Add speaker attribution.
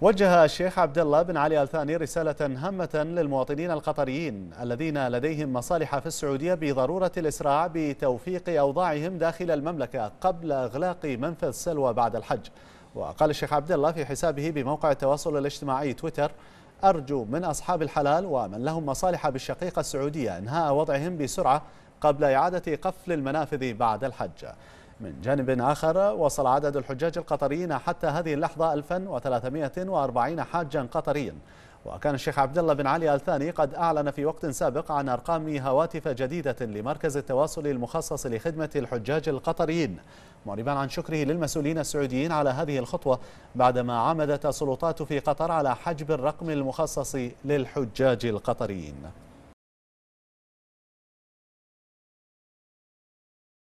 Speaker 1: وجه الشيخ عبد الله بن علي ال ثاني رسالة هامة للمواطنين القطريين الذين لديهم مصالح في السعودية بضرورة الإسراع بتوفيق أوضاعهم داخل المملكة قبل إغلاق منفذ سلوى بعد الحج وقال الشيخ عبد الله في حسابه بموقع التواصل الاجتماعي تويتر أرجو من أصحاب الحلال ومن لهم مصالح بالشقيقة السعودية إنهاء وضعهم بسرعة قبل إعادة قفل المنافذ بعد الحج من جانب آخر وصل عدد الحجاج القطريين حتى هذه اللحظة 1340 حاجا قطريا وكان الشيخ عبد الله بن علي آل ثاني قد أعلن في وقت سابق عن أرقام هواتف جديدة لمركز التواصل المخصص لخدمة الحجاج القطريين معربا عن شكره للمسؤولين السعوديين على هذه الخطوة بعدما عمدت السلطات في قطر على حجب الرقم المخصص للحجاج القطريين